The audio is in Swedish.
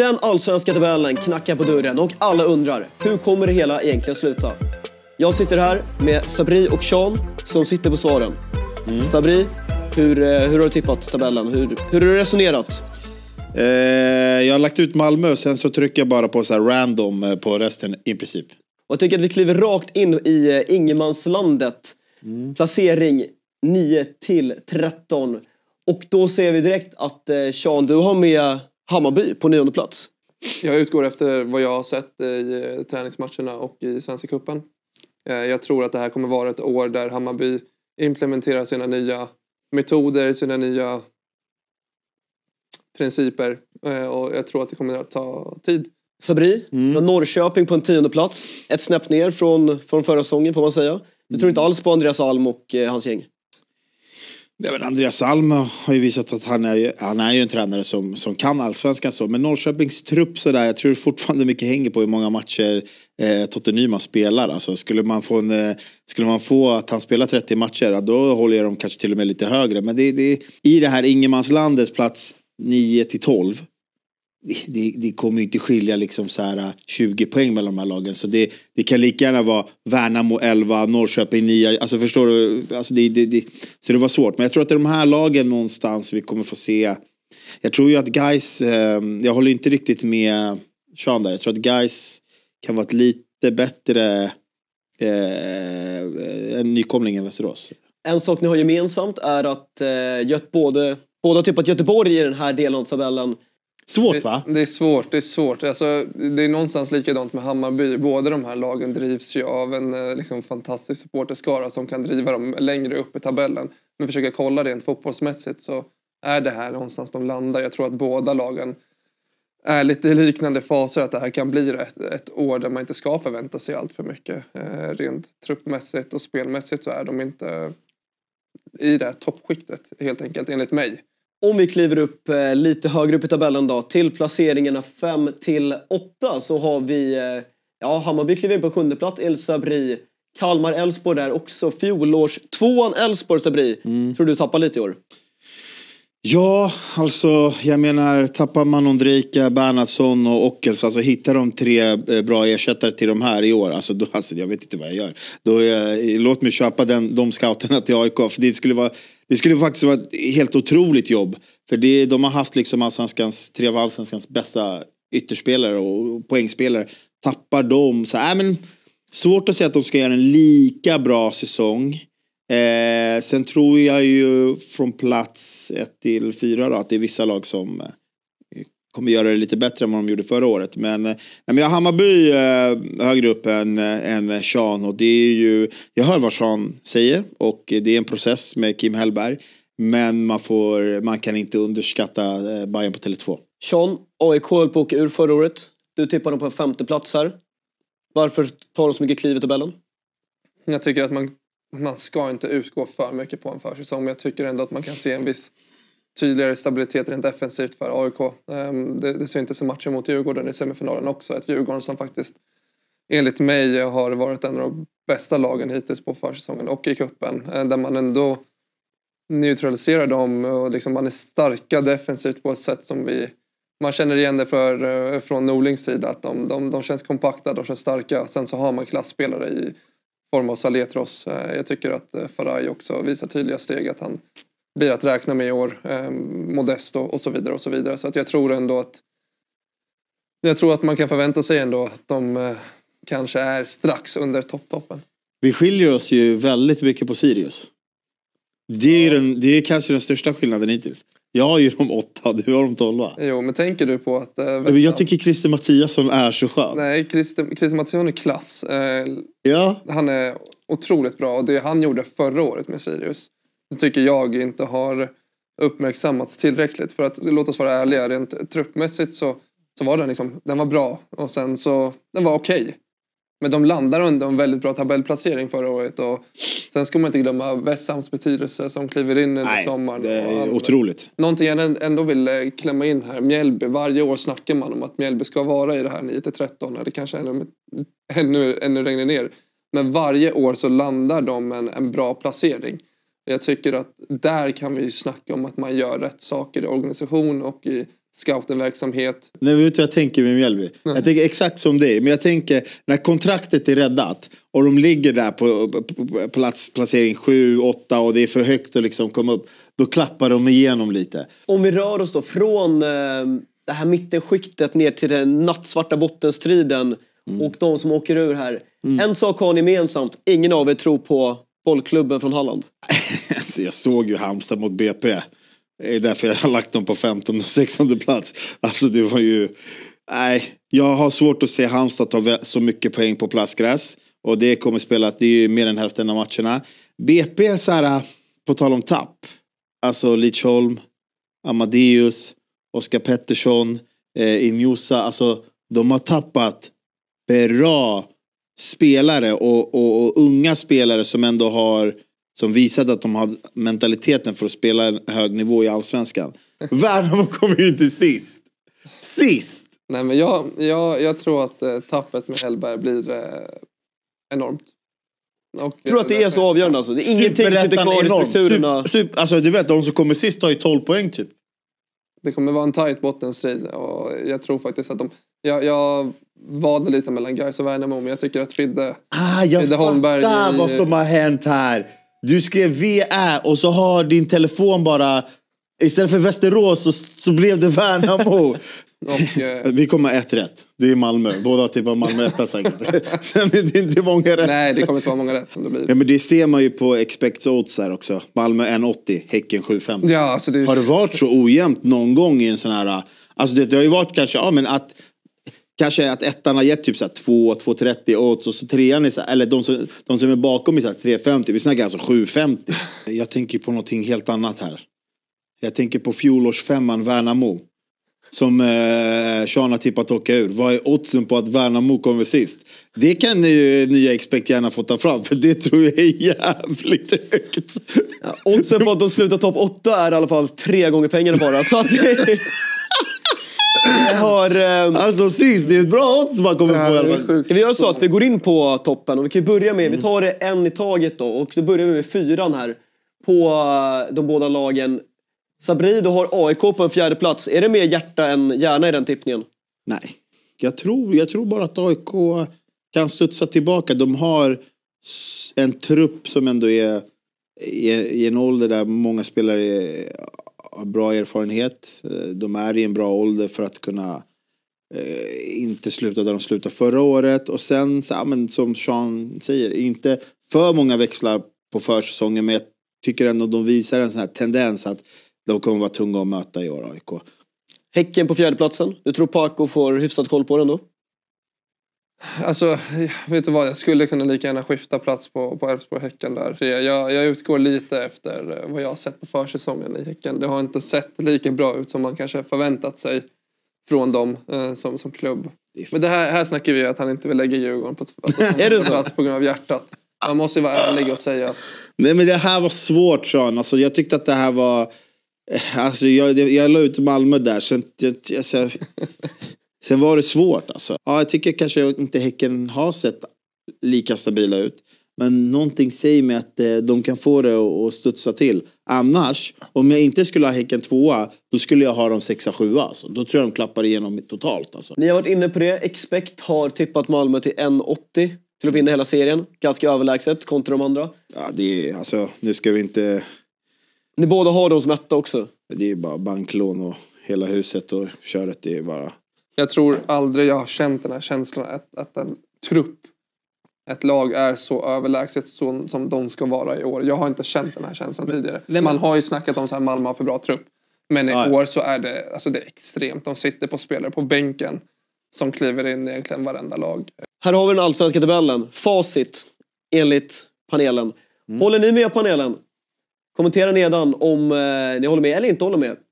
Den allsvenska tabellen knackar på dörren och alla undrar, hur kommer det hela egentligen sluta? Jag sitter här med Sabri och Sean som sitter på svaren. Mm. Sabri, hur, eh, hur har du tippat tabellen? Hur, hur har du resonerat? Eh, jag har lagt ut Malmö, och sen så trycker jag bara på så här random eh, på resten i princip. Och jag tycker att vi kliver rakt in i eh, ingenmanslandet. Mm. Placering 9 till 13. Och då ser vi direkt att eh, Sean, du har med Hammarby på nionde plats. Jag utgår efter vad jag har sett i eh, träningsmatcherna och i Svenska cupen. Eh, jag tror att det här kommer vara ett år där Hammarby implementerar sina nya metoder, sina nya principer. Eh, och jag tror att det kommer att ta tid. Sabri, mm. Norrköping på en tionde plats. Ett snäpp ner från, från förra säsongen får man säga. Du tror mm. inte alls på Andreas Alm och hans gäng? Nej, men Andreas Alm har ju visat att han är ju, han är ju en tränare som, som kan allsvenskan. Så. Men Norrköpings trupp sådär, jag tror fortfarande mycket hänger på hur många matcher eh, Totte Nyman spelar. Alltså, skulle, man få en, eh, skulle man få att han spelar 30 matcher, då håller jag dem kanske till och med lite högre. Men det, det, i det här ingenmanslandets plats 9 till 12 det, det, kommer ju inte skilja liksom så här 20 äh, poäng mellan de här lagen. Så det, det kan lika gärna vara Värnamo 11, Norrköping 9. Alltså förstår du? Alltså det, det, så det var svårt. Men jag tror att det är de här lagen någonstans vi kommer få se. Jag tror ju att guys ehm, jag håller inte riktigt med Sean där. Jag tror att guys kan vara ett lite bättre eh, nykomling än Västerås. En sak ni har gemensamt är att eh, både, båda typ att Göteborg i den här delen av tabellen Svårt va? Det, det är svårt, det är svårt. Alltså, det är någonstans likadant med Hammarby. Båda de här lagen drivs ju av en eh, liksom, fantastisk supporterskara som kan driva dem längre upp i tabellen. Men försöka kolla rent fotbollsmässigt så är det här någonstans de landar. Jag tror att båda lagen är lite liknande faser. Att det här kan bli ett, ett år där man inte ska förvänta sig allt för mycket. Eh, rent truppmässigt och spelmässigt så är de inte i det här toppskiktet helt enkelt enligt mig. Om vi kliver upp eh, lite högre upp i tabellen då till placeringarna 5 till 8 så har vi eh, ja, Hammarby kliver in på sjunde plats, El Sabri. Kalmar Elfsborg där också. Fjolårs tvåan Elfsborg Sabri. Mm. Tror du tappar lite i år? Ja, alltså jag menar tappar man Ondrejka, Bernhardsson och Ockels, alltså hittar de tre eh, bra ersättare till de här i år, alltså, då, alltså jag vet inte vad jag gör. Då, eh, låt mig köpa den, de scouterna till AIK, för det skulle vara det skulle faktiskt vara ett helt otroligt jobb. För det, de har haft liksom allsvenskans, tre av allsvenskans bästa ytterspelare och poängspelare. Tappar de så äh, men Svårt att säga att de ska göra en lika bra säsong. Eh, sen tror jag ju från plats ett till fyra då, att det är vissa lag som eh, kommer göra det lite bättre än vad de gjorde förra året. Men, eh, nej, men jag har Hammarby eh, högre upp än, eh, än Sean och det är ju, jag hör vad Sean säger och det är en process med Kim Hellberg. Men man, får, man kan inte underskatta Bayern på Tele2. Sean, AIK höll på att åka ur förra året. Du tippar dem på en femteplats här. Varför tar de så mycket kliv i tabellen? Jag tycker att man, man ska inte utgå för mycket på en försäsong. Men jag tycker ändå att man kan se en viss tydligare stabilitet rent defensivt för AIK. Ehm, det, det syntes i matchen mot Djurgården i semifinalen också. Ett Djurgården som faktiskt enligt mig har varit en av de bästa lagen hittills på försäsongen och i cupen. Ehm, där man ändå neutraliserar dem och liksom man är starka defensivt på ett sätt som vi man känner igen det för, eh, från Norlings sida att de, de, de känns kompakta, de känns starka. Sen så har man klassspelare i form av Saletros. Ehm, jag tycker att eh, Faraj också visar tydliga steg att han blir att räkna med i år. Ehm, Modesto och så vidare och så vidare. Så att jag tror ändå att jag tror att man kan förvänta sig ändå att de eh, kanske är strax under topptoppen. Vi skiljer oss ju väldigt mycket på Sirius. Det är, ju den, det är kanske den största skillnaden hittills. Jag har ju de åtta, du har de tolva. Jo, men tänker du på att... Äh, men jag tycker Christer Mattiasson är så skön. Nej, Christer, Christer Mattiasson är klass. Äh, ja. Han är otroligt bra och det han gjorde förra året med Sirius tycker jag inte har uppmärksammats tillräckligt. För att låt oss vara ärliga, rent truppmässigt så, så var den, liksom, den var bra och sen så den var okej. Okay. Men de landar under en väldigt bra tabellplacering förra året. Och sen ska man inte glömma Westhams betydelse som kliver in under Nej, sommaren. Det är otroligt. Någonting jag ändå vill eh, klämma in här. Mjällby, varje år snackar man om att Mjällby ska vara i det här 9-13 eller kanske ännu, ännu, ännu längre ner. Men varje år så landar de en, en bra placering. Jag tycker att där kan vi snacka om att man gör rätt saker i organisation och i scoutenverksamhet. Nej, vet du jag tänker med Mjällby? Jag tänker exakt som dig. Men jag tänker när kontraktet är räddat och de ligger där på, plats, placering 7, 8 och det är för högt att liksom komma upp. Då klappar de igenom lite. Om vi rör oss då från eh, det här mittenskiktet ner till den nattsvarta bottenstriden mm. och de som åker ur här. Mm. En sak har ni gemensamt. Ingen av er tror på bollklubben från Halland? alltså, jag såg ju Halmstad mot BP. Det är därför jag har lagt dem på 15 och 16 plats. Alltså det var ju... Nej, jag har svårt att se Halmstad ta så mycket poäng på plastgräs. Och det kommer spela, det är ju mer än hälften av matcherna. BP, så här, på tal om tapp. Alltså Lidsholm, Amadeus, Oskar Pettersson, eh, Injosa. Alltså de har tappat bra spelare och, och, och, unga spelare som ändå har som visat att de har mentaliteten för att spela en hög nivå i allsvenskan. Värnamo kommer ju inte sist. Sist! Nej, men jag, jag, jag tror att eh, tappet med Hellberg blir eh, enormt. Och, jag tror att det är eh, så avgörande alltså. Det är ingenting som sitter kvar enormt. i strukturerna. Super, super, alltså du vet, de som kommer sist har ju 12 poäng typ. Det kommer vara en tight bottenstrid och jag tror faktiskt att de jag, jag valde lite mellan Gais och Värnamo, men jag tycker att Fidde, ah, jag Fidde Holmberg... Jag fattar vad som har hänt här. Du skrev VR och så har din telefon bara... Istället för Västerås så, så blev det Värnamo. och, eh- eh, Vi kommer ett rätt. Det är Malmö. Båda tippar Malmö etta säkert. Sen är det inte många rätt. Nej, det kommer inte vara många rätt. Om det, blir. Ja, men det ser man ju på expects odds här också. Malmö 1,80, Häcken 7,50. Ja, alltså det... Har det varit så ojämnt någon gång i en sån här... Alltså det, det har ju varit kanske, ja men att kanske att ettan har gett typ 2-2,30 odds och så trean är så eller de som, de som är bakom är 3,50. Vi snackar alltså 7,50. Jag tänker på någonting helt annat här. Jag tänker på fjolårsfemman Värnamo. Som eh, Sean har tippat åka ur. Vad är oddsen på att Värnamo kommer sist? Det kan ni, nya expert gärna få ta fram för det tror jag är jävligt högt. Ja, oddsen på att de slutar topp 8 är i alla fall tre gånger pengarna bara. Så att har... Ehm... Alltså sist, det är ett bra odds man kommer ja, på. Sjukt, vi göra så att vi går in på toppen och vi kan börja med, mm. vi tar det en i taget då och då börjar vi med fyran här. På eh, de båda lagen. Sabri, du har AIK på en fjärde plats. Är det mer hjärta än hjärna i den tippningen? Nej, jag tror, jag tror bara att AIK kan studsa tillbaka. De har en trupp som ändå är i, en ålder där många spelare har bra erfarenhet. Eh, de är i en bra ålder för att kunna eh, inte sluta där de slutade förra året. Och sen, så, ja, men som Sean säger, inte för många växlar på försäsongen. Men jag tycker ändå de visar en sån här tendens att de kommer vara tunga att möta i år, AIK. Häcken på fjärdeplatsen. Du tror Paco får hyfsat koll på den då? Alltså, jag vet du vad? Jag skulle kunna lika gärna skifta plats på, på Elfsborg-Häcken Jag, jag utgår lite efter eh, vad jag har sett på försäsongen i Häcken. Det har inte sett lika bra ut som man kanske förväntat sig från dem eh, som, som klubb. Men det här, här snackar vi att han inte vill lägga Djurgården på, alltså, är på grund av hjärtat. Man måste ju vara ärlig och säga. Nej men det här var svårt Sean. Alltså, jag tyckte att det här var... Eh, alltså, jag, jag la ut Malmö där. Så jag, jag, jag, alltså, Sen var det svårt alltså. Ja, jag tycker kanske inte Häcken har sett lika stabila ut. Men någonting säger mig att eh, de kan få det att studsa till. Annars, om jag inte skulle ha Häcken tvåa, då skulle jag ha dem sexa, sjua. Alltså. Då tror jag de klappar igenom totalt. Alltså. Ni har varit inne på det. Expect har tippat Malmö till 1,80 till att vinna hela serien. Ganska överlägset kontra de andra. Ja, det är alltså, nu ska vi inte... Ni båda har dem som etta också. Det är bara banklån och hela huset och köret. Det är bara... Jag tror aldrig jag har känt den här känslan att, att en trupp, ett lag är så överlägset så, som de ska vara i år. Jag har inte känt den här känslan men, tidigare. Men, Man har ju snackat om att Malmö har för bra trupp. Men i aj. år så är det, alltså det är extremt. De sitter på spelare på bänken som kliver in i egentligen varenda lag. Här har vi den allsvenska tabellen. Facit enligt panelen. Mm. Håller ni med panelen? Kommentera nedan om eh, ni håller med eller inte håller med.